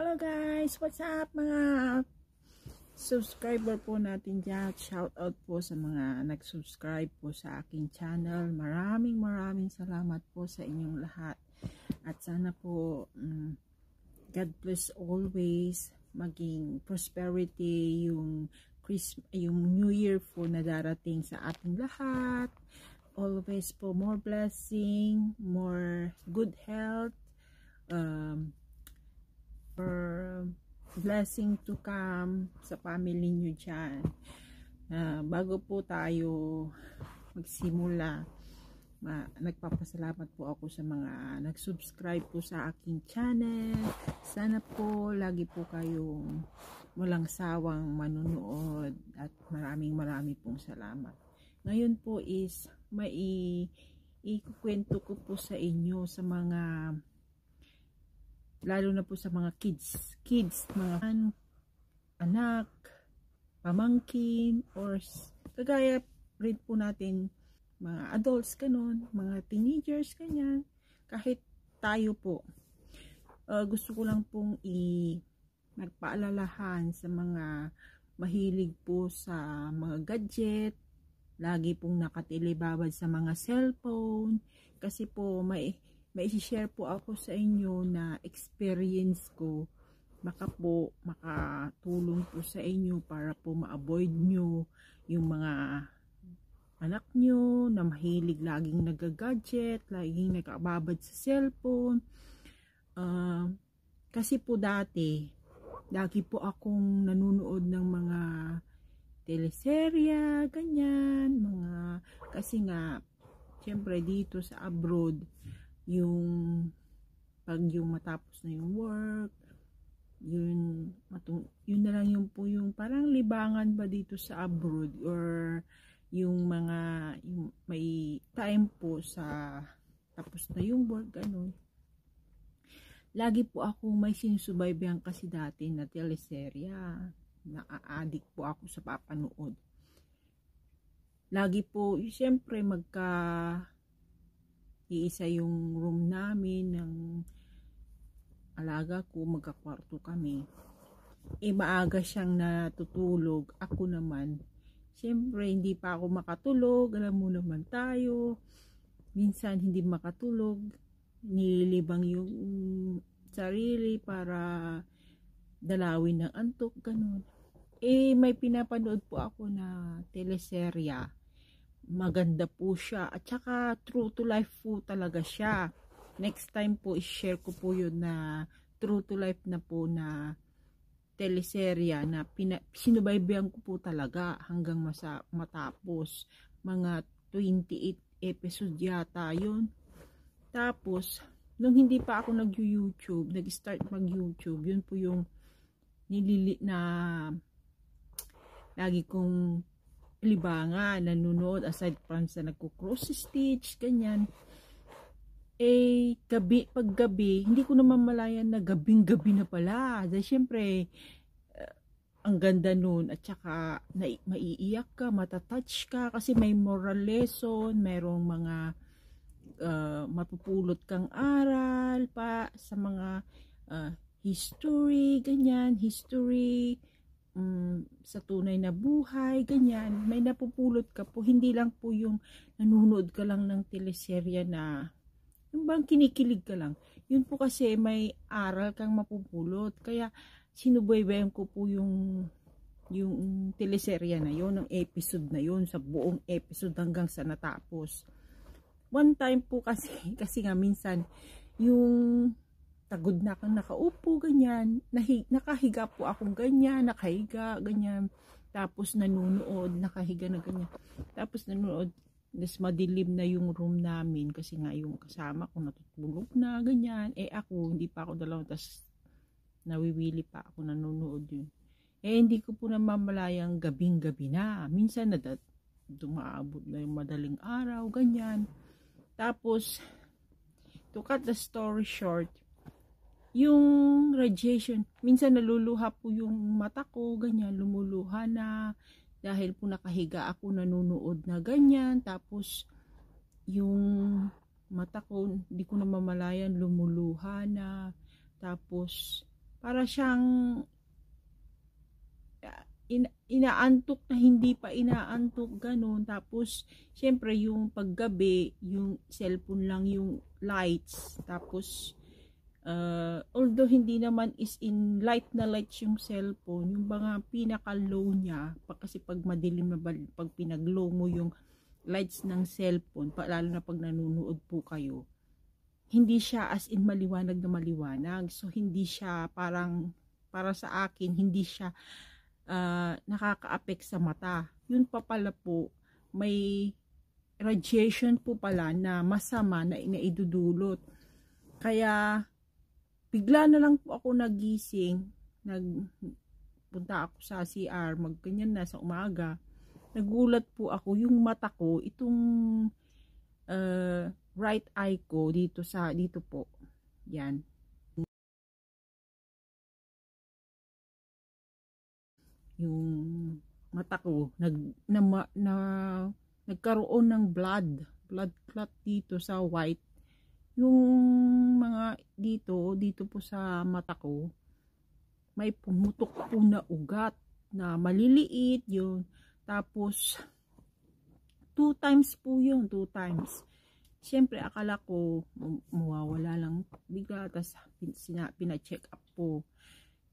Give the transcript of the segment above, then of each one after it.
Hello guys, what's up mga subscriber po natin dyan. Shout out po sa mga nag-subscribe po sa akin channel. Maraming maraming salamat po sa inyong lahat. At sana po um, God bless always maging prosperity yung Christmas, yung New Year po na darating sa ating lahat. Always po more blessing, more good health, uh, blessing to come sa family nyo dyan. Uh, bago po tayo magsimula, ma nagpapasalamat po ako sa mga nag-subscribe po sa aking channel. Sana po lagi po kayong walang sawang manunood at maraming marami pong salamat. Ngayon po is mai ikukwento ko po sa inyo sa mga lalo na po sa mga kids kids, mga anak, pamangkin or kagaya rin po natin mga adults ganun, mga teenagers kanyan, kahit tayo po uh, gusto ko lang pong i nagpaalalahan sa mga mahilig po sa mga gadget lagi pong nakatilibabad sa mga cellphone kasi po may may share po ako sa inyo na experience ko baka po makatulong po sa inyo para po ma-avoid nyo yung mga anak nyo na mahilig laging nag-gadget laging nakababad sa cellphone. Uh, kasi po dati, lagi po akong nanonood ng mga teleserya, ganyan, mga, kasi nga, syempre dito sa abroad, yung pag yung matapos na yung work yun matung yun na lang yung po yung parang libangan ba dito sa abroad or yung mga yung may time po sa tapos na yung work ganun lagi po ako may sinusubaybayan kasi dati na teleserya naaadik po ako sa papanood lagi po siyempre magka iisa yung room namin ng alaga ko, magkakwarto kami. E maaga siyang natutulog. Ako naman, syempre hindi pa ako makatulog. Alam mo naman tayo. Minsan hindi makatulog. Nililibang yung sarili para dalawin ng antok, ganun. Eh, may pinapanood po ako na teleserya maganda po siya. At saka true to life po talaga siya. Next time po i-share ko po yun na true to life na po na teleserya na sinubaybayan ko po talaga hanggang masa, matapos. Mga 28 episode yata yun. Tapos, nung hindi pa ako nag-YouTube, nag-start mag-YouTube, yun po yung nilili na lagi kong libangan nanonood aside from sa nagko-cross stitch ganyan eh gabi pag gabi hindi ko naman malayan na gabing gabi na pala dahil syempre uh, ang ganda nun at saka na, maiiyak ka matatouch ka kasi may moral lesson merong mga uh, mapupulot kang aral pa sa mga uh, history ganyan history um, sa tunay na buhay, ganyan, may napupulot ka po. Hindi lang po yung nanunood ka lang ng teleserya na yung bang kinikilig ka lang. Yun po kasi may aral kang mapupulot. Kaya sinubaybayan ko po yung yung teleserya na yon, ang episode na yon sa buong episode hanggang sa natapos. One time po kasi kasi nga minsan yung tagod na akong nakaupo, ganyan. Nahi, nakahiga po akong ganyan, nakahiga, ganyan. Tapos nanunood, nakahiga na ganyan. Tapos nanunood, mas madilim na yung room namin kasi nga yung kasama ko natutulog na, ganyan. Eh ako, hindi pa ako dalawa, tapos nawiwili pa ako, nanonood yun. Eh hindi ko po namamalayang gabing-gabi na. Minsan na dumaabot na yung madaling araw, ganyan. Tapos, to cut the story short, yung radiation, minsan naluluha po yung mata ko, ganyan, lumuluha na, dahil po nakahiga ako, nanunood na ganyan, tapos, yung mata ko, hindi ko na mamalayan, lumuluha na, tapos, para siyang, ah, ina inaantok na hindi pa inaantok ganun tapos syempre yung paggabi yung cellphone lang yung lights tapos uh, although hindi naman is in light na light yung cellphone, yung mga pinaka-low niya, pag, kasi pag madilim na pag pinag-low mo yung lights ng cellphone, pa, lalo na pag nanonood po kayo, hindi siya as in maliwanag na maliwanag. So, hindi siya parang, para sa akin, hindi siya uh, nakaka-affect sa mata. Yun pa pala po, may radiation po pala na masama na inaidudulot. Kaya bigla na lang po ako nagising nagpunta ako sa CR magkanyan na sa umaga nagulat po ako yung mata ko itong uh, right eye ko dito sa dito po yan yung mata ko nag na, na nagkaroon ng blood blood clot dito sa white yung mga dito, dito po sa mata ko, may pumutok po na ugat na maliliit yun. Tapos, two times po yun, two times. Siyempre, akala ko, mawawala lang bigla. Tapos, pina-check up po.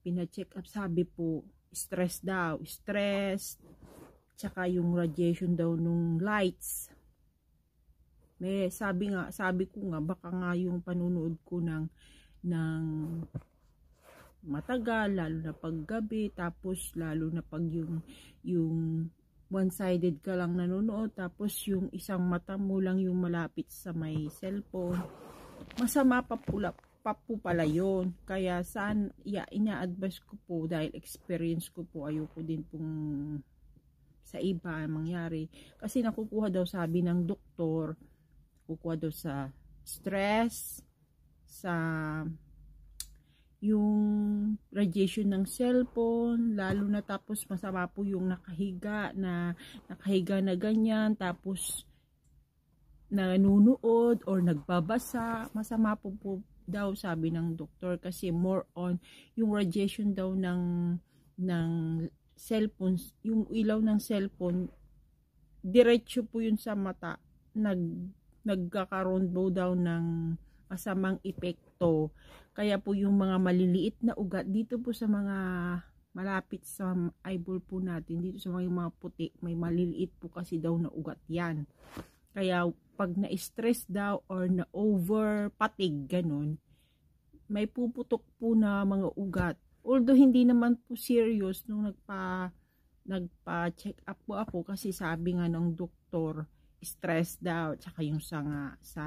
Pina-check up, sabi po, stress daw, stress. Tsaka yung radiation daw nung lights may eh, sabi nga, sabi ko nga baka nga yung panunood ko ng ng matagal lalo na paggabi tapos lalo na pag yung yung one-sided ka lang nanonood tapos yung isang mata mo lang yung malapit sa may cellphone masama pa pula pa po pala yun kaya saan ya, ina-advise ko po dahil experience ko po ayoko din pong sa iba mangyari kasi nakukuha daw sabi ng doktor kukuha do sa stress, sa yung radiation ng cellphone, lalo na tapos masama po yung nakahiga na nakahiga na ganyan, tapos nanunood or nagbabasa, masama po po daw sabi ng doktor kasi more on yung radiation daw ng ng cellphones, yung ilaw ng cellphone diretso po yun sa mata nag nagkakaroon po daw ng masamang epekto. Kaya po yung mga maliliit na ugat dito po sa mga malapit sa eyeball po natin, dito sa mga, mga puti, may maliliit po kasi daw na ugat yan. Kaya pag na-stress daw or na-over patig, ganun, may puputok po na mga ugat. Although hindi naman po serious nung nagpa nagpa-check up po ako kasi sabi nga ng doktor stress daw, tsaka yung sa nga, sa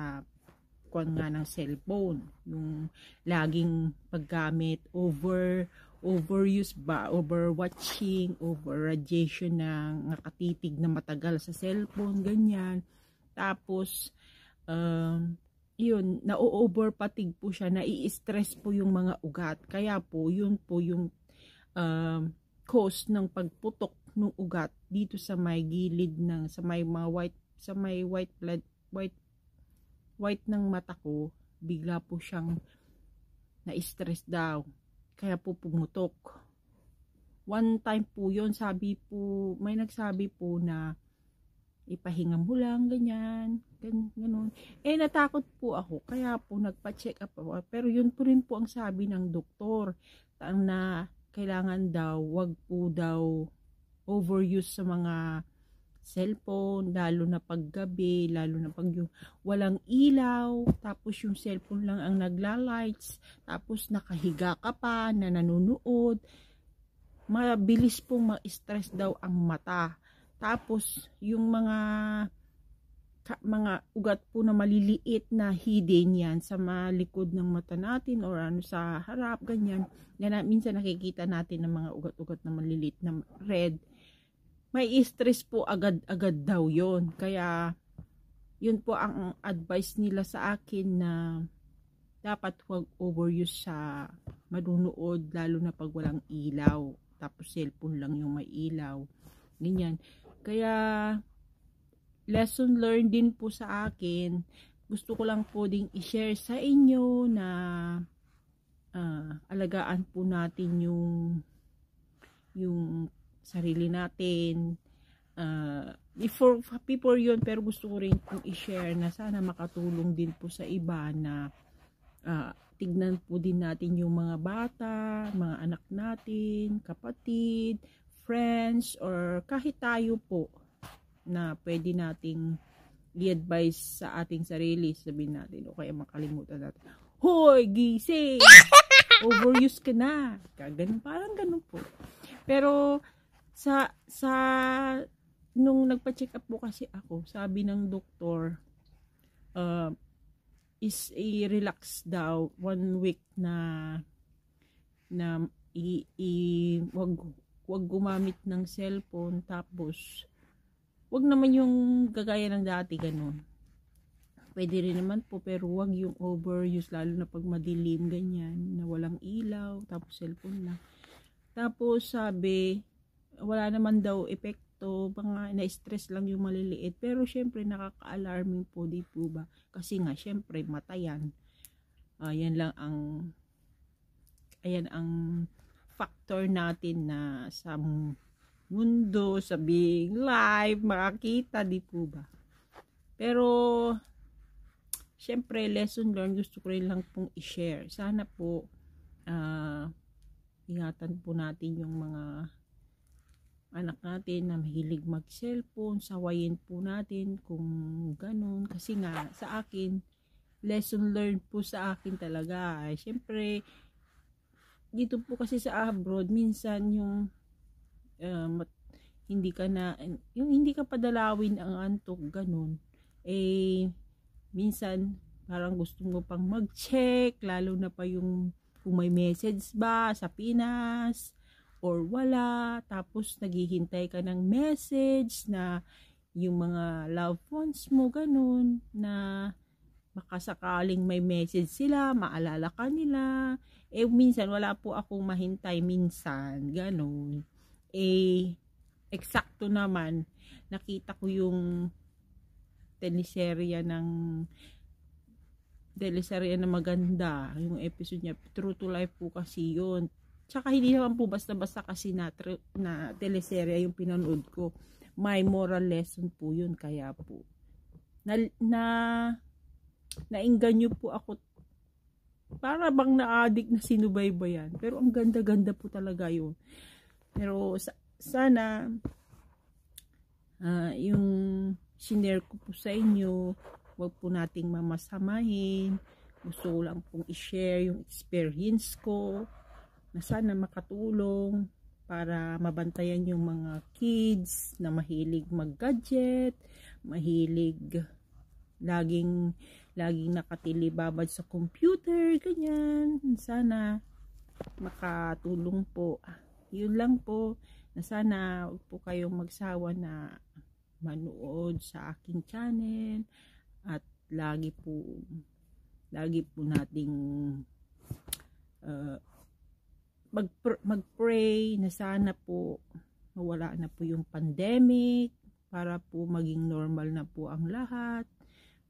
kuwan nga ng cellphone, yung laging paggamit, over, overuse ba, over watching over radiation ng nakatitig na matagal sa cellphone, ganyan. Tapos, um, yun, na-overpatig po siya, nai-stress po yung mga ugat. Kaya po, yun po yung um, cause ng pagputok ng ugat dito sa may gilid ng, sa may mga white sa may white blood, white, white ng mata ko, bigla po siyang na-stress daw. Kaya po pumutok. One time po yon sabi po, may nagsabi po na ipahinga mo lang, ganyan, ganun. Eh, natakot po ako, kaya po nagpa-check up ako. Pero yun po rin po ang sabi ng doktor, na kailangan daw, wag po daw overuse sa mga cellphone, lalo na paggabi, lalo na pag yung walang ilaw, tapos yung cellphone lang ang nagla-lights, tapos nakahiga ka pa, na nanonood, mabilis pong ma-stress daw ang mata. Tapos, yung mga mga ugat po na maliliit na hidden yan sa malikod ng mata natin or ano sa harap, ganyan. na minsan nakikita natin ng mga ugat-ugat na maliliit na red may stress po agad-agad daw yon Kaya, yun po ang advice nila sa akin na dapat huwag overuse sa manunood, lalo na pag walang ilaw. Tapos cellphone lang yung may ilaw. Ganyan. Kaya, lesson learned din po sa akin. Gusto ko lang po ding i-share sa inyo na uh, alagaan po natin yung yung sarili natin. Uh, for, for yun, pero gusto ko rin i-share na sana makatulong din po sa iba na uh, tignan po din natin yung mga bata, mga anak natin, kapatid, friends, or kahit tayo po na pwede nating i-advise sa ating sarili, sabihin natin, o kaya makalimutan natin, Hoy, gising! Overuse ka na! Ganun, parang ganun po. Pero, sa sa nung nagpa-check up po kasi ako, sabi ng doktor uh, is a relax daw one week na na i, i wag wag gumamit ng cellphone tapos wag naman yung gagaya ng dati ganun. Pwede rin naman po pero wag yung overuse lalo na pag madilim ganyan na walang ilaw tapos cellphone lang. Tapos sabi wala naman daw epekto, mga na-stress lang yung maliliit. Pero syempre nakaka-alarming po di po ba? Kasi nga syempre matayan. Uh, lang ang ayan ang factor natin na sa mundo, sa being live, makakita di po ba? Pero syempre lesson learned gusto ko rin lang pong i-share. Sana po uh, ingatan po natin yung mga anak natin na mahilig mag-cellphone, sawayin po natin kung ganun. Kasi nga, sa akin, lesson learned po sa akin talaga. ay syempre dito po kasi sa abroad, minsan yung uh, hindi ka na, yung hindi ka padalawin ang antok, ganun. Eh, minsan, parang gusto mo pang mag-check, lalo na pa yung kung may message ba sa Pinas, or wala, tapos naghihintay ka ng message na yung mga loved ones mo, ganun, na makasakaling may message sila, maalala ka nila, eh minsan wala po akong mahintay minsan, ganun. Eh, eksakto naman, nakita ko yung teleserya ng teleserya na maganda, yung episode niya, true to life po kasi yun, Tsaka hindi naman po basta-basta kasi na, na teleserya yung pinanood ko. May moral lesson po yun. Kaya po, na, na nainganyo po ako para bang na-addict na yan? pero ang ganda-ganda po talaga yun pero sa, sana uh, yung sinare ko po sa inyo wag po nating mamasamahin gusto ko lang pong i-share yung experience ko na sana makatulong para mabantayan yung mga kids na mahilig mag-gadget, mahilig laging laging nakatilibabad sa computer, ganyan. Sana makatulong po. Yun lang po. Na sana huwag po kayong magsawa na manood sa aking channel at lagi po lagi po nating uh, mag magpray na sana po mawala na po yung pandemic para po maging normal na po ang lahat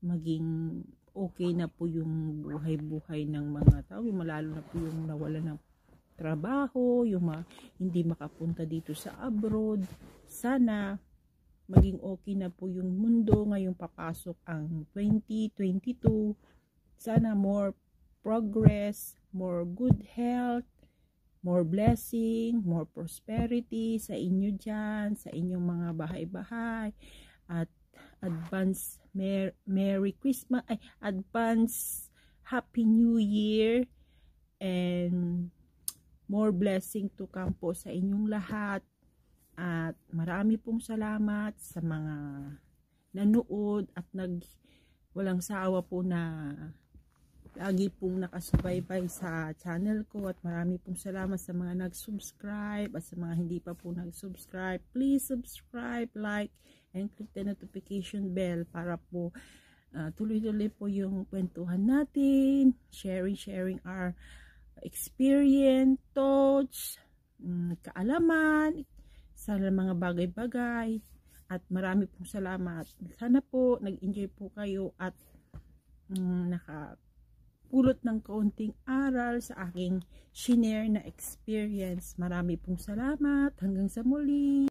maging okay na po yung buhay-buhay ng mga tao yung malalo na po yung nawala ng trabaho yung mga hindi makapunta dito sa abroad sana maging okay na po yung mundo ngayong papasok ang 2022 sana more progress more good health more blessing, more prosperity sa inyo dyan, sa inyong mga bahay-bahay at advance mer Merry Christmas, ay, advance Happy New Year and more blessing to come po sa inyong lahat at marami pong salamat sa mga nanood at nag walang sawa po na lagi pong nakasubaybay sa channel ko at marami pong salamat sa mga nag-subscribe at sa mga hindi pa po nag-subscribe. Please subscribe, like, and click the notification bell para po ah, tuloy-tuloy uh, po yung kwentuhan natin, sharing, sharing our experience, thoughts, mm, kaalaman, sa mga bagay-bagay. At marami pong salamat. Sana po, nag-enjoy po kayo at um, naka nagpulot ng kaunting aral sa aking shinare na experience. Marami pong salamat. Hanggang sa muli.